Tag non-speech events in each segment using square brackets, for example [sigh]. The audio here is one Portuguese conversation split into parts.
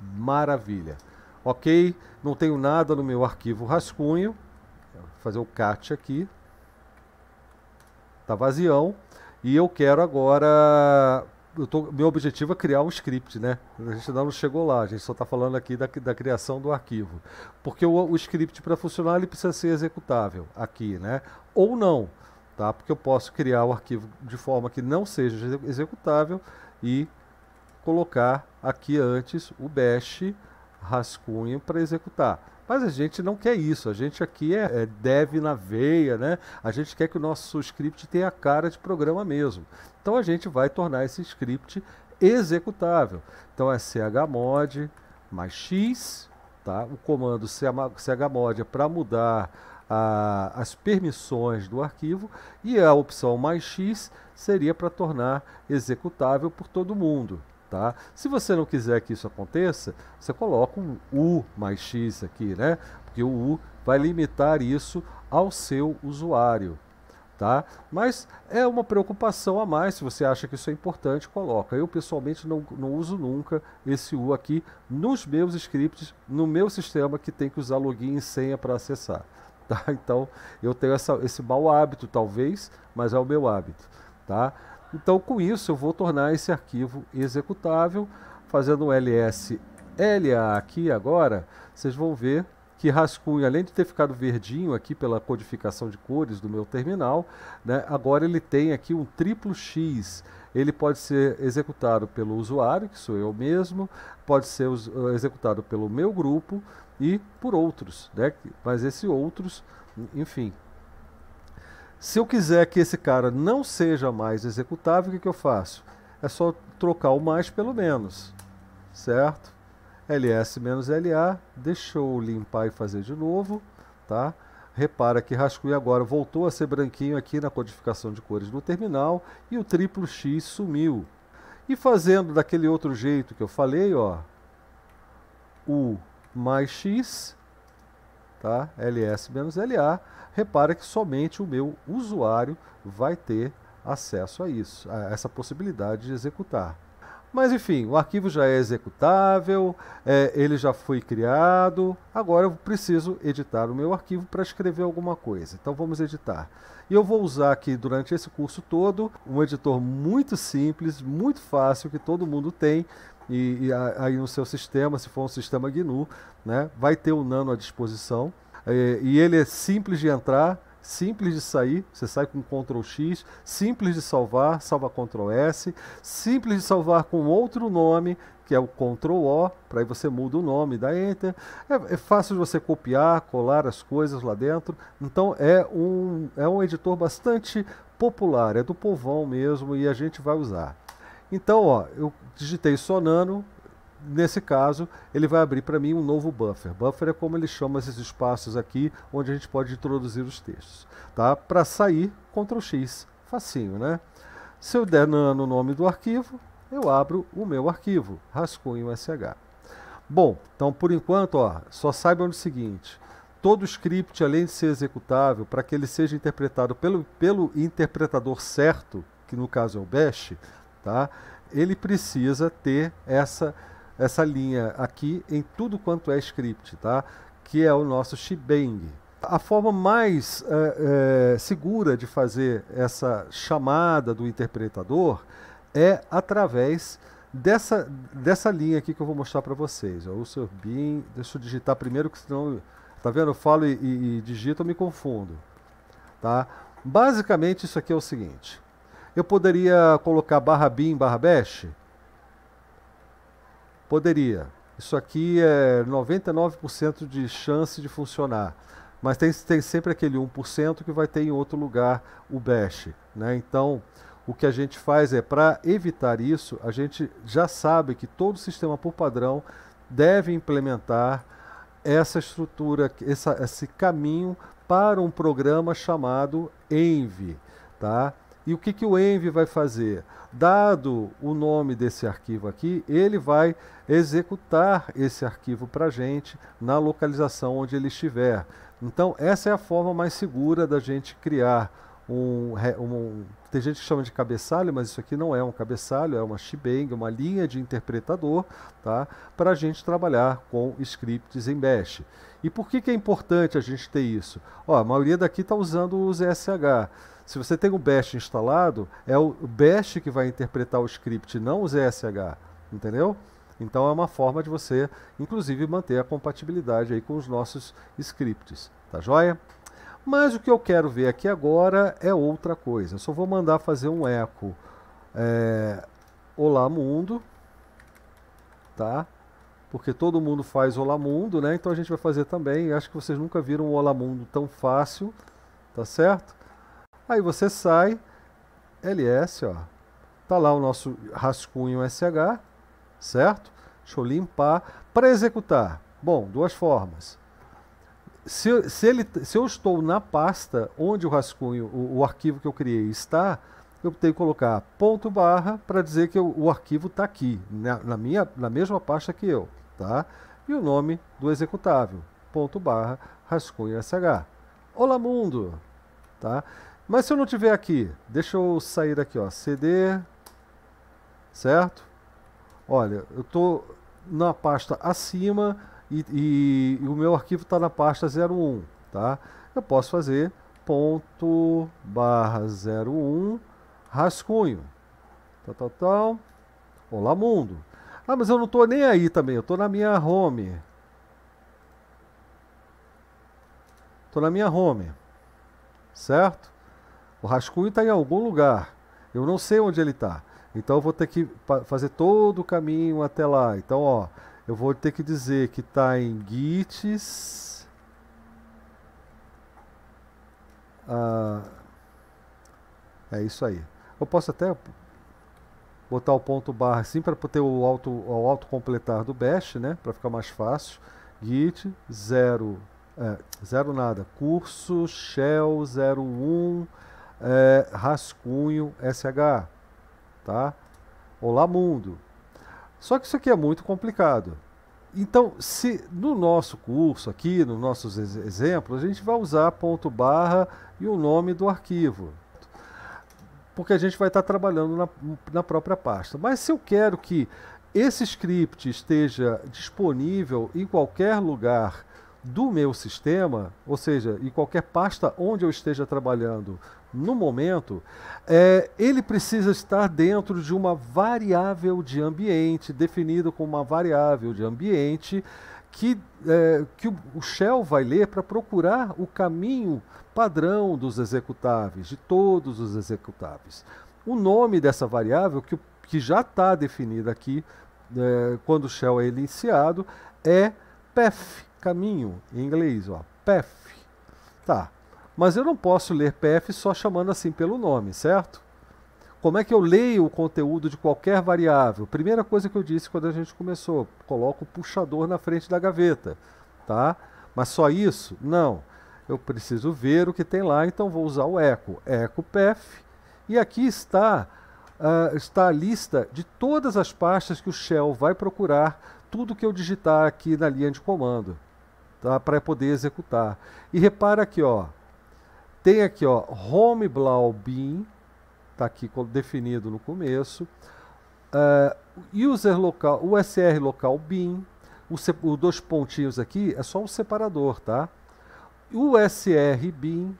Maravilha. Ok, não tenho nada no meu arquivo rascunho. Vou fazer o cat aqui. Está vazião. E eu quero agora... Eu tô, meu objetivo é criar um script, né? A gente ainda não chegou lá, a gente só está falando aqui da, da, criação do arquivo. Porque o, o script para funcionar ele precisa ser executável aqui, né? Ou não, tá? Porque eu posso criar o arquivo de forma que não seja executável e colocar aqui antes o bash rascunho para executar. Mas a gente não quer isso, a gente aqui é, é dev na veia, né? A gente quer que o nosso script tenha a cara de programa mesmo. Então a gente vai tornar esse script executável. Então é chmod mais x, tá? O comando chmod é para mudar a, as permissões do arquivo e a opção mais x seria para tornar executável por todo mundo. Tá? Se você não quiser que isso aconteça, você coloca um U mais X aqui, né? Porque o U vai limitar isso ao seu usuário. Tá? Mas é uma preocupação a mais, se você acha que isso é importante, coloca. Eu pessoalmente não, não uso nunca esse U aqui nos meus scripts, no meu sistema que tem que usar login e senha para acessar. [laughs] Tá? Então eu tenho essa, esse mau hábito, talvez, mas é o meu hábito. Tá? Então, com isso, eu vou tornar esse arquivo executável, fazendo o lsla aqui agora, vocês vão ver que rascunho, além de ter ficado verdinho aqui pela codificação de cores do meu terminal, né, agora ele tem aqui um triplo X. Ele pode ser executado pelo usuário, que sou eu mesmo, pode ser eh, executado pelo meu grupo e por outros, né, mas esse outros, enfim, se eu quiser que esse cara não seja mais executável, o que, que eu faço? É só trocar o mais pelo menos, certo? ls menos la, deixa eu limpar e fazer de novo, tá? Repara que rascunho agora voltou a ser branquinho aqui na codificação de cores do terminal e o triplo x sumiu. E fazendo daquele outro jeito que eu falei, ó, u mais x tá? ls-la, repara que somente o meu usuário vai ter acesso a isso, a essa possibilidade de executar. Mas enfim, o arquivo já é executável, é, ele já foi criado, agora eu preciso editar o meu arquivo para escrever alguma coisa. Então vamos editar. E eu vou usar aqui durante esse curso todo um editor muito simples, muito fácil, que todo mundo tem. E, e aí no seu sistema, se for um sistema GNU, né, vai ter o Nano à disposição. É, e ele é simples de entrar, simples de sair, você sai com Ctrl X, simples de salvar, salva Ctrl S, simples de salvar com outro nome, que é o Ctrl O, para aí você muda o nome, da Enter. É, é, fácil de você copiar, colar as coisas lá dentro. Então é um, é um editor bastante popular, é do povão mesmo e a gente vai usar. Então, ó, eu digitei Sonano, nesse caso, ele vai abrir para mim um novo buffer. Buffer é como ele chama esses espaços aqui, onde a gente pode introduzir os textos. Tá? Para sair, Ctrl X, facinho, né? Se eu der no nome do arquivo, eu abro o meu arquivo, rascunho SH. Bom, então por enquanto, ó, só saibam o seguinte, todo script, além de ser executável, para que ele seja interpretado pelo, pelo interpretador certo, que no caso é o Bash, tá? ele precisa ter essa, essa linha aqui em tudo quanto é script, tá? que é o nosso shebang. A forma mais é, é, segura de fazer essa chamada do interpretador é através dessa, dessa linha aqui que eu vou mostrar para vocês. Ó, o Surbin, deixa eu digitar primeiro, que senão, tá vendo? Eu falo e, e, e digito, eu me confundo. Tá? Basicamente, isso aqui é o seguinte. Eu poderia colocar barra bin, barra bash? Poderia. Isso aqui é 99% de chance de funcionar. Mas tem, tem sempre aquele 1% que vai ter em outro lugar o bash. Né? Então, o que a gente faz é, para evitar isso, a gente já sabe que todo sistema por padrão deve implementar essa estrutura, essa, esse caminho para um programa chamado Envy. Tá? E o que, que o Envy vai fazer? Dado o nome desse arquivo aqui, ele vai executar esse arquivo para a gente na localização onde ele estiver. Então, essa é a forma mais segura da gente criar um, um, tem gente que chama de cabeçalho, mas isso aqui não é um cabeçalho, é uma shebang, uma linha de interpretador, tá? para a gente trabalhar com scripts em Bash. E por que, que é importante a gente ter isso? Ó, a maioria daqui está usando o ZSH. Se você tem o Bash instalado, é o Bash que vai interpretar o script, não o ZSH, entendeu? Então é uma forma de você, inclusive, manter a compatibilidade aí com os nossos scripts, tá joia? Mas o que eu quero ver aqui agora é outra coisa. Eu só vou mandar fazer um eco. É, Olá Mundo, tá? Porque todo mundo faz Olá Mundo, né? Então a gente vai fazer também. Eu acho que vocês nunca viram um Olá Mundo tão fácil, tá certo? Aí você sai, ls, ó. Tá lá o nosso rascunho sh, certo? Deixa eu limpar. Para executar, bom, duas formas se, se, ele, se eu estou na pasta onde o rascunho, o, o arquivo que eu criei está, eu tenho que colocar ponto barra para dizer que eu, o arquivo está aqui, na, na, minha, na mesma pasta que eu. Tá? E o nome do executável, ponto barra rascunho sh. Olá mundo! Tá? Mas se eu não tiver aqui, deixa eu sair daqui, ó, cd, certo? Olha, eu estou na pasta acima, e, e, e o meu arquivo está na pasta 01, tá? Eu posso fazer ponto barra 01 rascunho, tal, tal, tal, olá mundo. Ah, mas eu não estou nem aí também, eu estou na minha home. Estou na minha home, certo? O rascunho está em algum lugar, eu não sei onde ele está. Então eu vou ter que fazer todo o caminho até lá. Então, ó, eu vou ter que dizer que está em gits ah, é isso aí eu posso até botar o ponto barra assim para ter o auto o auto completar do bash né para ficar mais fácil git zero é, zero nada curso shell 01 é, rascunho sh. tá olá mundo só que isso aqui é muito complicado. Então, se no nosso curso aqui, nos nossos ex exemplos, a gente vai usar ponto barra e o nome do arquivo, porque a gente vai estar trabalhando na, na própria pasta. Mas se eu quero que esse script esteja disponível em qualquer lugar do meu sistema, ou seja, em qualquer pasta onde eu esteja trabalhando no momento, é, ele precisa estar dentro de uma variável de ambiente, definido como uma variável de ambiente, que, é, que o, shell vai ler para procurar o caminho padrão dos executáveis, de todos os executáveis. O nome dessa variável, que, que já está definida aqui, é, quando o shell é iniciado, é path caminho, em inglês, ó, path. Tá. Mas eu não posso ler path só chamando assim pelo nome, certo? Como é que eu leio o conteúdo de qualquer variável? Primeira coisa que eu disse quando a gente começou, coloco o puxador na frente da gaveta, tá? Mas só isso? Não. Eu preciso ver o que tem lá, então vou usar o echo, echo path, e aqui está Uh, está a lista de todas as pastas que o Shell vai procurar, tudo que eu digitar aqui na linha de comando tá? para poder executar. E repara aqui, ó, tem aqui ó, home blau bin, está aqui definido no começo, uh, user local, USR local bin, os dois pontinhos aqui é só um separador, tá? USR bin,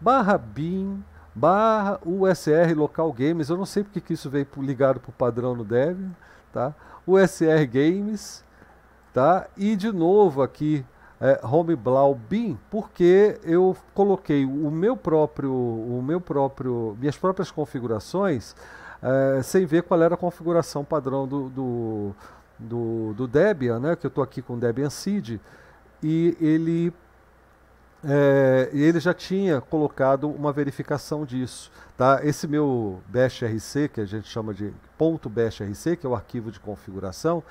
barra bin, barra USR local games, eu não sei porque que isso veio ligado para o padrão no dev, tá? USR games, Tá? E de novo aqui, é, Homeblau bin porque eu coloquei o meu próprio, o meu próprio, minhas próprias configurações, é, sem ver qual era a configuração padrão do, do, do, do Debian, né? que eu estou aqui com o Debian Seed, e ele é, ele já tinha colocado uma verificação disso. Tá? Esse meu bashrc, que a gente chama de .bashrc, que é o arquivo de configuração,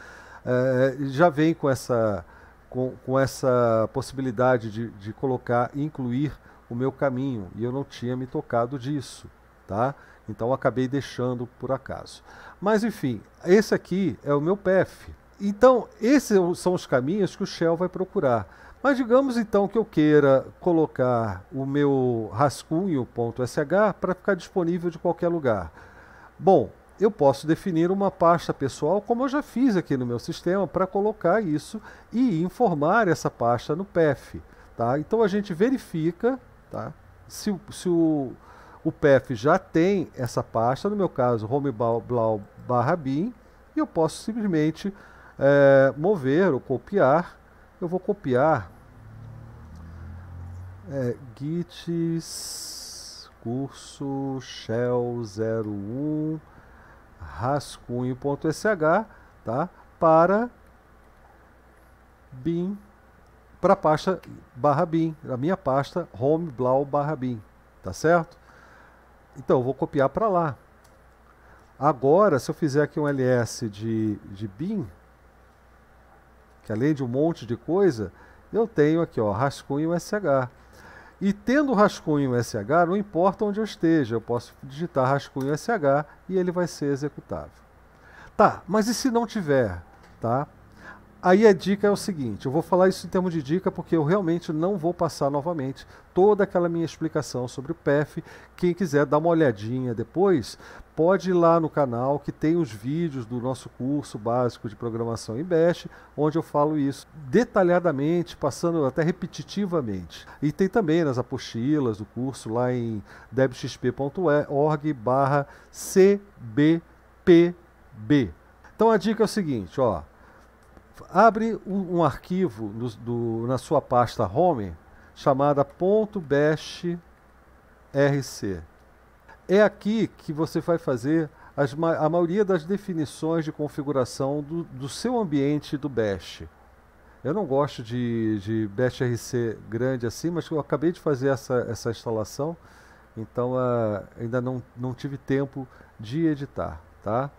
é, já vem com essa, com, com essa possibilidade de, de colocar, incluir o meu caminho, e eu não tinha me tocado disso, tá? Então acabei deixando por acaso. Mas enfim, esse aqui é o meu pf Então, esses são os caminhos que o Shell vai procurar. Mas digamos então que eu queira colocar o meu rascunho.sh para ficar disponível de qualquer lugar. Bom, eu posso definir uma pasta pessoal, como eu já fiz aqui no meu sistema, para colocar isso e informar essa pasta no PEF. Tá? Então a gente verifica tá? se, se o, o PEF já tem essa pasta, no meu caso, homeblau barra bin, e eu posso simplesmente é, mover ou copiar. Eu vou copiar é, gits curso shell 01 rascunho.sh tá? para bin para a pasta barra bin, a minha pasta home blau barra bin, tá certo? Então eu vou copiar para lá. Agora, se eu fizer aqui um ls de, de bin, que além de um monte de coisa, eu tenho aqui ó, rascunho sh. E tendo rascunho SH, não importa onde eu esteja, eu posso digitar rascunho SH e ele vai ser executável. Tá, mas e se não tiver, tá? Aí a dica é o seguinte, eu vou falar isso em termos de dica porque eu realmente não vou passar novamente toda aquela minha explicação sobre o PEF. Quem quiser dar uma olhadinha depois, pode ir lá no canal que tem os vídeos do nosso curso básico de programação em Bash, onde eu falo isso detalhadamente, passando até repetitivamente. E tem também nas apostilas do curso lá em debxp.org barra cbpb. Então a dica é o seguinte, ó abre um, arquivo no, do, na sua pasta home chamada .bashrc. É aqui que você vai fazer as, a maioria das definições de configuração do, do seu ambiente do Bash. Eu não gosto de, de grande assim, mas eu acabei de fazer essa, essa instalação, então uh, ainda não, não tive tempo de editar, tá?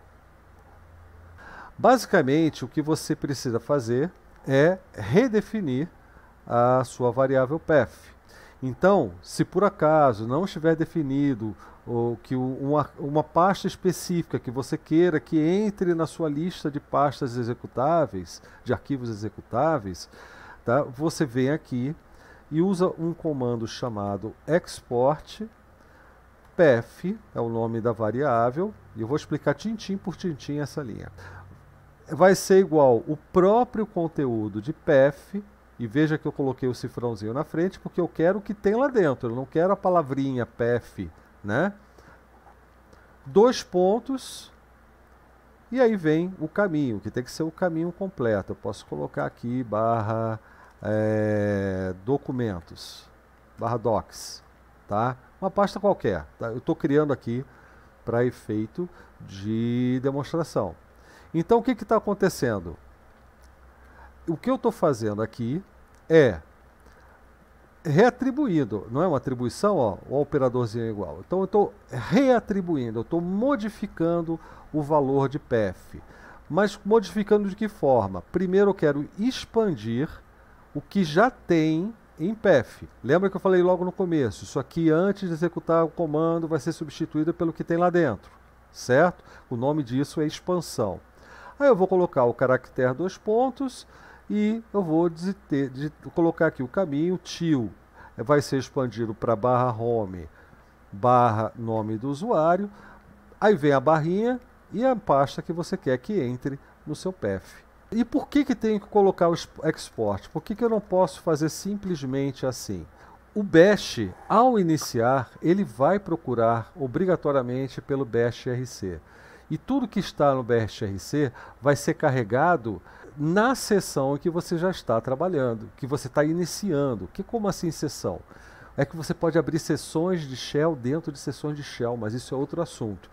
Basicamente, o que você precisa fazer é redefinir a sua variável path. Então, se por acaso não estiver definido ou que uma, uma pasta específica que você queira que entre na sua lista de pastas executáveis, de arquivos executáveis, tá? você vem aqui e usa um comando chamado export path, é o nome da variável, e eu vou explicar tintim por tintim essa linha vai ser igual o próprio conteúdo de PEF e veja que eu coloquei o cifrãozinho na frente, porque eu quero o que tem lá dentro, eu não quero a palavrinha PEF né? Dois pontos, e aí vem o caminho, que tem que ser o caminho completo. Eu posso colocar aqui barra é, documentos, barra docs, tá? Uma pasta qualquer, tá? eu estou criando aqui para efeito de demonstração. Então o que está acontecendo? O que eu estou fazendo aqui é reatribuindo, não é uma atribuição, ó, o operadorzinho é igual. Então eu estou reatribuindo, eu estou modificando o valor de PF. Mas modificando de que forma? Primeiro eu quero expandir o que já tem em PF. Lembra que eu falei logo no começo, isso aqui antes de executar o comando vai ser substituído pelo que tem lá dentro, certo? O nome disso é expansão. Aí eu vou colocar o caractere dois pontos e eu vou colocar aqui o caminho tio. Vai ser expandido para barra home, barra nome do usuário. Aí vem a barrinha e a pasta que você quer que entre no seu PEF. E por que, que tem que colocar o export? Por que, que eu não posso fazer simplesmente assim? O Bash, ao iniciar, ele vai procurar obrigatoriamente pelo Bash RC. E tudo que está no BRCRC vai ser carregado na sessão que você já está trabalhando, que você está iniciando. Que como assim sessão? É que você pode abrir sessões de Shell dentro de sessões de Shell, mas isso é outro assunto.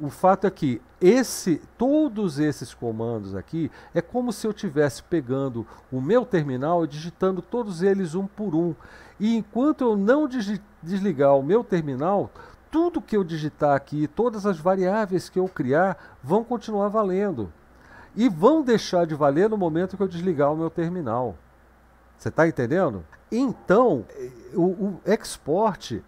O fato é que esse, todos esses comandos aqui é como se eu estivesse pegando o meu terminal e digitando todos eles um por um. E enquanto eu não desligar o meu terminal, tudo que eu digitar aqui, todas as variáveis que eu criar, vão continuar valendo. E vão deixar de valer no momento que eu desligar o meu terminal. Você está entendendo? Então, eh, o, o export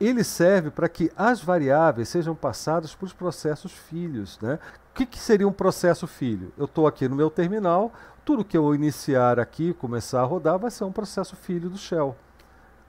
ele serve para que as variáveis sejam passadas para os processos filhos. Né? O que, que seria um processo filho? Eu estou aqui no meu terminal, tudo que eu iniciar aqui, começar a rodar, vai ser um processo filho do shell.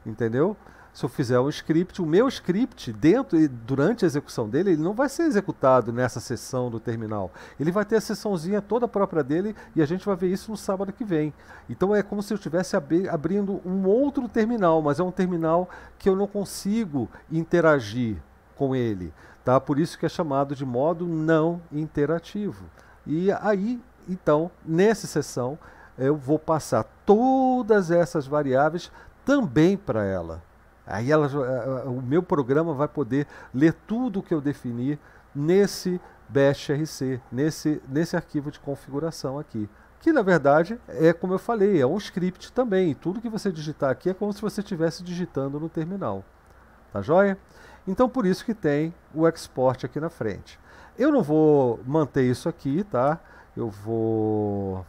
Entendeu? se eu fizer um script, o meu script dentro durante a execução dele, ele não vai ser executado nessa sessão do terminal. Ele vai ter a sessãozinha toda própria dele e a gente vai ver isso no sábado que vem. Então é como se eu estivesse abrindo um outro terminal, mas é um terminal que eu não consigo interagir com ele, tá? Por isso que é chamado de modo não interativo. E aí, então, nessa sessão, eu vou passar todas essas variáveis também para ela. Aí eh, eh, o meu programa vai poder ler tudo o que eu defini nesse Bash RC, nesse, nesse arquivo de configuração aqui. Que na verdade é como eu falei, é um script também. Tudo que você digitar aqui é como se você estivesse digitando no terminal. Tá joia? Então por isso que tem o export aqui na frente. Eu não vou manter isso aqui, tá? Eu vou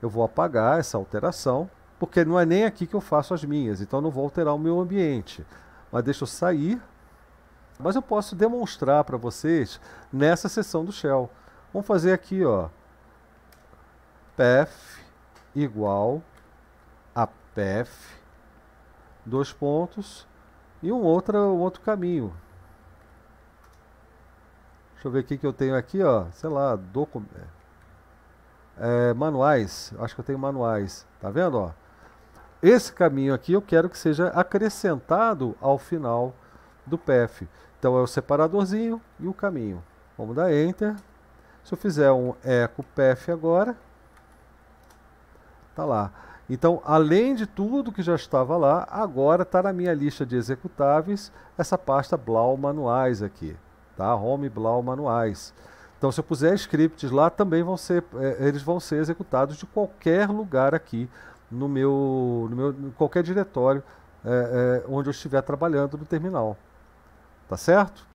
eu vou apagar essa alteração porque não é nem aqui que eu faço as minhas, então não vou alterar o meu ambiente. Mas deixa eu sair, mas eu posso demonstrar para vocês nessa seção do shell. Vamos fazer aqui, ó, path igual a path, dois pontos, e um outro, um outro caminho. Deixa eu ver o que eu tenho aqui, ó, sei lá, documento. É, manuais, acho que eu tenho manuais, tá vendo, ó? esse caminho aqui eu quero que seja acrescentado ao final do PF. Então é o separadorzinho e o caminho. Vamos dar Enter. Se eu fizer um eco PF agora, tá lá. Então, além de tudo que já estava lá, agora está na minha lista de executáveis essa pasta Blau Manuais aqui, tá? Home Blau Manuais. Então, se eu puser scripts lá, também vão ser, eh, eles vão ser executados de qualquer lugar aqui no meu, no meu em qualquer diretório é, é, onde eu estiver trabalhando no terminal. Tá certo?